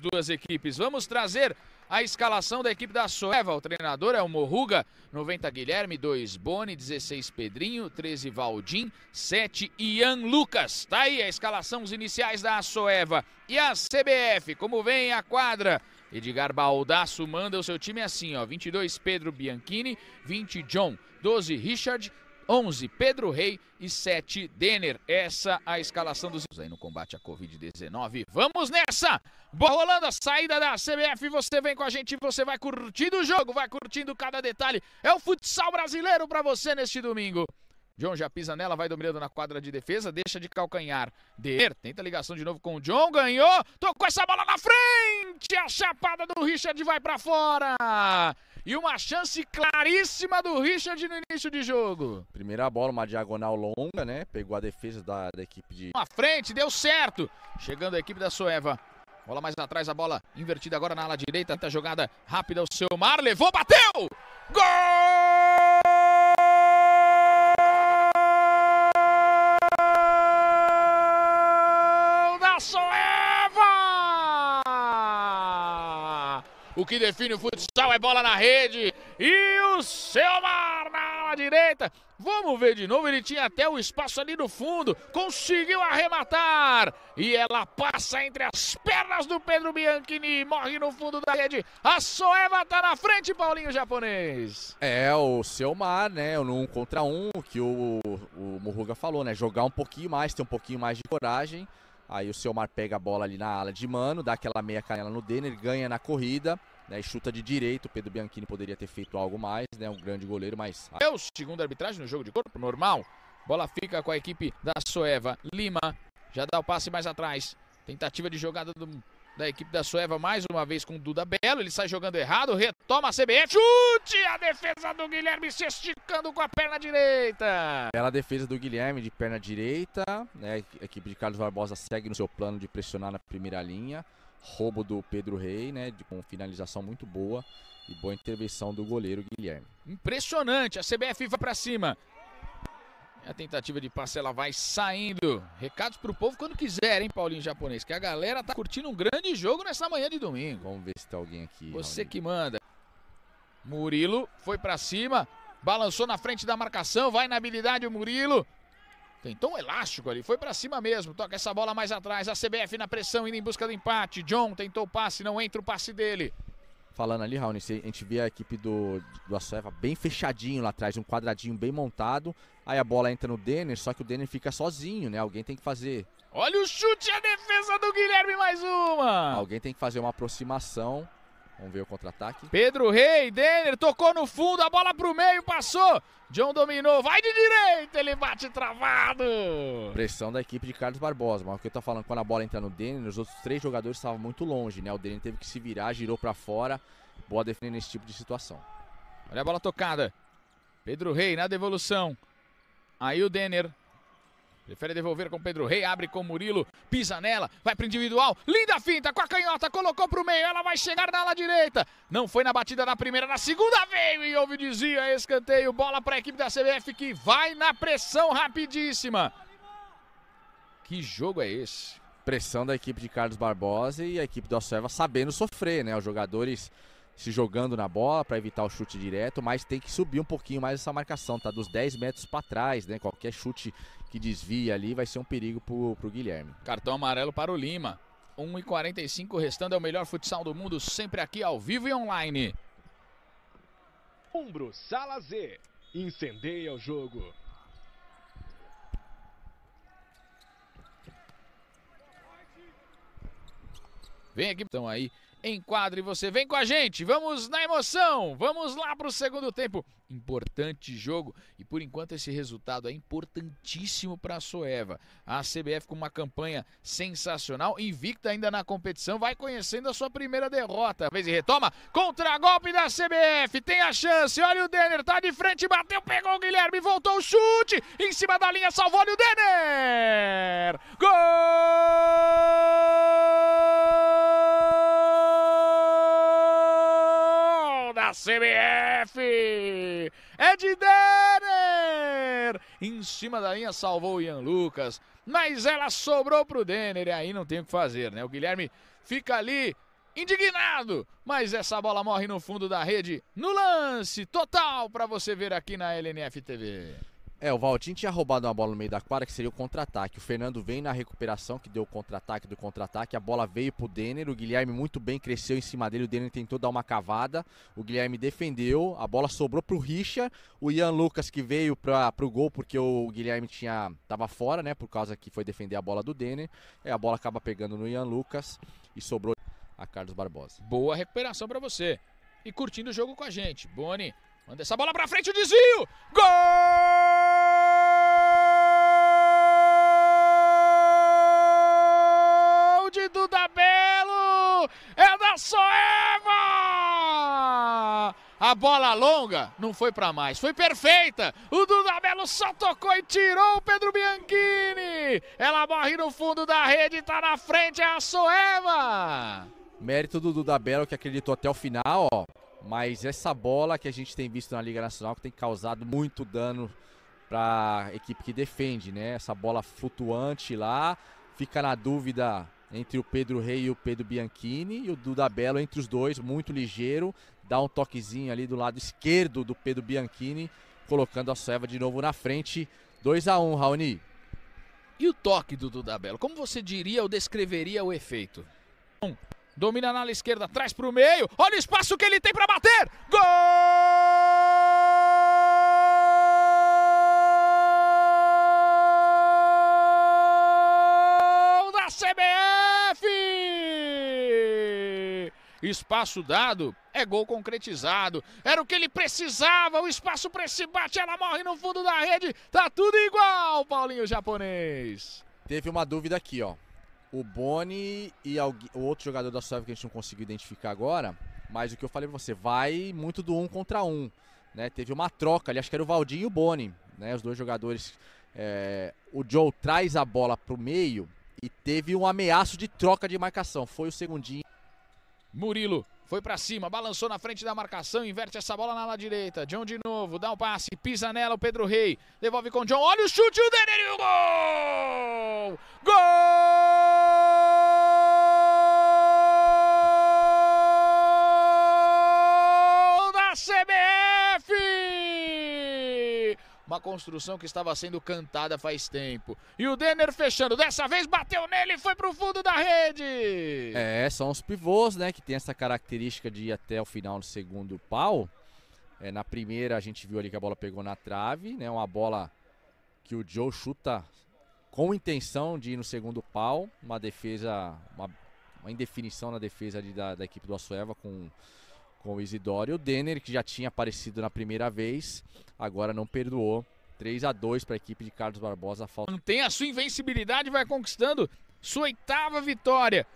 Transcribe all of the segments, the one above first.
duas equipes. Vamos trazer a escalação da equipe da Soeva. O treinador é o Morruga, 90 Guilherme, 2 Boni, 16 Pedrinho, 13 Valdim, 7 Ian Lucas. Tá aí a escalação, os iniciais da Soeva. E a CBF, como vem a quadra? Edgar Baldasso manda o seu time assim, ó. 22 Pedro Bianchini, 20 John, 12 Richard, 11, Pedro Rei e 7, Denner. Essa a escalação dos aí no combate à Covid-19. Vamos nessa! Boa rolando a saída da CBF. Você vem com a gente, e você vai curtindo o jogo, vai curtindo cada detalhe. É o futsal brasileiro para você neste domingo. John já pisa nela, vai dominando na quadra de defesa, deixa de calcanhar. Der, tenta ligação de novo com o John, ganhou, tocou essa bola na frente, a chapada do Richard vai para fora. E uma chance claríssima do Richard no início de jogo. Primeira bola, uma diagonal longa, né? Pegou a defesa da, da equipe de. Na frente, deu certo. Chegando a equipe da Soeva. Bola mais atrás, a bola invertida agora na ala direita. Tenta jogada rápida, o seu Mar levou, bateu! Gol! O que define o futsal Léo, é bola na rede. E o Selmar na ala direita. Vamos ver de novo, ele tinha até o espaço ali no fundo. Conseguiu arrematar. E ela passa entre as pernas do Pedro Bianchini. Morre no fundo da rede. A Soeva tá na frente, Paulinho japonês. É, o Selmar, né? No um contra um, que o, o Murruga falou, né? Jogar um pouquinho mais, ter um pouquinho mais de coragem. Aí o Selmar pega a bola ali na ala de mano, dá aquela meia canela no Denner, ganha na corrida né? chuta de direito, Pedro Bianchini poderia ter feito algo mais, né? Um grande goleiro, mas... É o segundo arbitragem no jogo de corpo, normal. Bola fica com a equipe da Soeva. Lima já dá o passe mais atrás. Tentativa de jogada do, da equipe da Soeva mais uma vez com o Duda Belo. Ele sai jogando errado, retoma a CBE. Chute! A defesa do Guilherme se esticando com a perna direita. Bela defesa do Guilherme de perna direita. Né? A equipe de Carlos Barbosa segue no seu plano de pressionar na primeira linha roubo do Pedro Rei, né? De, com finalização muito boa e boa intervenção do goleiro Guilherme. Impressionante, a CBF vai para cima. A tentativa de passe ela vai saindo. Recados pro povo quando quiser, hein, Paulinho Japonês? Que a galera tá curtindo um grande jogo nessa manhã de domingo. Vamos ver se tem tá alguém aqui. Você que manda. Murilo foi para cima, balançou na frente da marcação, vai na habilidade o Murilo. Tentou um elástico ali, foi para cima mesmo. Toca essa bola mais atrás. A CBF na pressão, indo em busca do empate. John tentou o passe, não entra o passe dele. Falando ali, Raul, a gente vê a equipe do, do Açoeva bem fechadinho lá atrás, um quadradinho bem montado. Aí a bola entra no Denner, só que o Denner fica sozinho, né? Alguém tem que fazer. Olha o chute, e a defesa do Guilherme, mais uma! Alguém tem que fazer uma aproximação Vamos ver o contra-ataque. Pedro Rei, Denner, tocou no fundo, a bola pro meio, passou. John dominou, vai de direita, ele bate travado. Pressão da equipe de Carlos Barbosa, mas o que eu tô falando, quando a bola entra no Denner, os outros três jogadores estavam muito longe, né? O Denner teve que se virar, girou para fora. Boa defesa nesse tipo de situação. Olha a bola tocada. Pedro Rei na devolução. Aí o Denner Prefere devolver com Pedro Rei, abre com Murilo, pisa nela, vai para individual. Linda finta com a canhota, colocou para o meio, ela vai chegar na ala direita. Não foi na batida na primeira, na segunda veio e houve aí escanteio, bola para a equipe da CBF que vai na pressão rapidíssima. Que jogo é esse? Pressão da equipe de Carlos Barbosa e a equipe do Açoeva sabendo sofrer, né? Os jogadores se jogando na bola para evitar o chute direto, mas tem que subir um pouquinho mais essa marcação, tá dos 10 metros para trás, né? Qualquer chute que desvia ali vai ser um perigo pro, pro Guilherme. Cartão amarelo para o Lima. 1h45 restando é o melhor futsal do mundo, sempre aqui ao vivo e online. Umbro Sala Z incendeia o jogo. Vem aqui, então aí e você. Vem com a gente, vamos na emoção, vamos lá para o segundo tempo. Importante jogo e por enquanto esse resultado é importantíssimo para a Soeva. A CBF com uma campanha sensacional, invicta ainda na competição, vai conhecendo a sua primeira derrota. Vez e retoma, contra-golpe da CBF, tem a chance, olha o Denner, tá de frente, bateu, pegou o Guilherme, voltou o chute, em cima da linha, salvou, olha o Denner! Gol! CBF CBF. Ed Denner! Em cima da linha salvou o Ian Lucas, mas ela sobrou pro Denner e aí não tem o que fazer, né? O Guilherme fica ali indignado, mas essa bola morre no fundo da rede, no lance total para você ver aqui na LNF TV. É, o Valtinho tinha roubado uma bola no meio da quadra, que seria o contra-ataque. O Fernando vem na recuperação, que deu o contra-ataque do contra-ataque. A bola veio pro Denner, o Guilherme muito bem cresceu em cima dele. O Denner tentou dar uma cavada, o Guilherme defendeu, a bola sobrou pro Richard. O Ian Lucas, que veio pra, pro gol, porque o Guilherme tinha tava fora, né, por causa que foi defender a bola do Denner. É, a bola acaba pegando no Ian Lucas e sobrou a Carlos Barbosa. Boa recuperação para você. E curtindo o jogo com a gente. Boni, manda essa bola pra frente, o desvio! Gol! de Duda Belo! É da Soeva! A bola longa não foi para mais, foi perfeita. O Duda Belo só tocou e tirou o Pedro Bianchini. Ela morre no fundo da rede, tá na frente, é a Soeva. Mérito do Duda Belo que acreditou até o final, ó. Mas essa bola que a gente tem visto na Liga Nacional que tem causado muito dano para equipe que defende, né? Essa bola flutuante lá, fica na dúvida entre o Pedro Rei e o Pedro Bianchini, e o Duda Belo entre os dois, muito ligeiro, dá um toquezinho ali do lado esquerdo do Pedro Bianchini, colocando a Soeva de novo na frente. 2 a 1 um, Raoni. E o toque do Duda Belo? Como você diria ou descreveria o efeito? Domina na ala esquerda, traz para o meio, olha o espaço que ele tem para bater! Gol! CBF! Espaço dado, é gol concretizado. Era o que ele precisava, o espaço para esse bate, ela morre no fundo da rede. Tá tudo igual, Paulinho japonês. Teve uma dúvida aqui, ó. O Boni e o outro jogador da Suécia que a gente não conseguiu identificar agora, mas o que eu falei pra você, vai muito do um contra um. Né? Teve uma troca ali, acho que era o Valdinho e o Boni, né? Os dois jogadores. É, o Joe traz a bola pro meio e teve um ameaço de troca de marcação. Foi o segundinho. Murilo foi para cima, balançou na frente da marcação, inverte essa bola na ala direita. John de novo, dá um passe, pisa nela o Pedro Rei, devolve com John. Olha o chute, o Denner e o gol! construção que estava sendo cantada faz tempo. E o Denner fechando, dessa vez bateu nele e foi pro fundo da rede! É, são os pivôs, né, que tem essa característica de ir até o final no segundo pau. É, na primeira a gente viu ali que a bola pegou na trave, né, uma bola que o Joe chuta com intenção de ir no segundo pau, uma defesa, uma, uma indefinição na defesa ali da, da equipe do Assueva com com o Isidoro. E o Denner, que já tinha aparecido na primeira vez, agora não perdoou. 3 a 2 para a equipe de Carlos Barbosa. Falta... tem a sua invencibilidade, vai conquistando sua oitava vitória.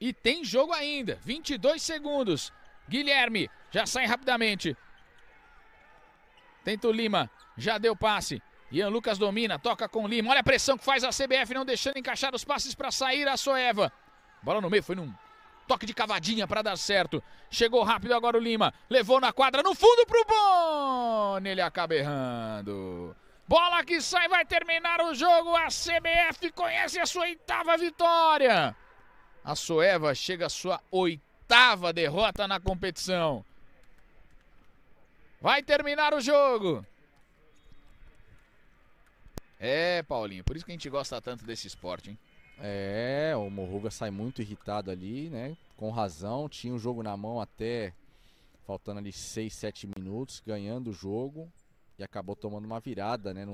E tem jogo ainda, 22 segundos. Guilherme já sai rapidamente. Tenta o Lima, já deu passe. Ian Lucas domina, toca com Lima. Olha a pressão que faz a CBF, não deixando encaixar os passes para sair a Soeva. Bola no meio, foi num Toque de cavadinha para dar certo. Chegou rápido agora o Lima. Levou na quadra, no fundo pro Boni. Ele acaba errando. Bola que sai, vai terminar o jogo. A CBF conhece a sua oitava vitória. A Soeva chega à sua oitava derrota na competição. Vai terminar o jogo. É, Paulinho, por isso que a gente gosta tanto desse esporte, hein? É, o Morruga sai muito irritado ali, né? Com razão, tinha o jogo na mão até faltando ali 6, 7 minutos, ganhando o jogo e acabou tomando uma virada, né?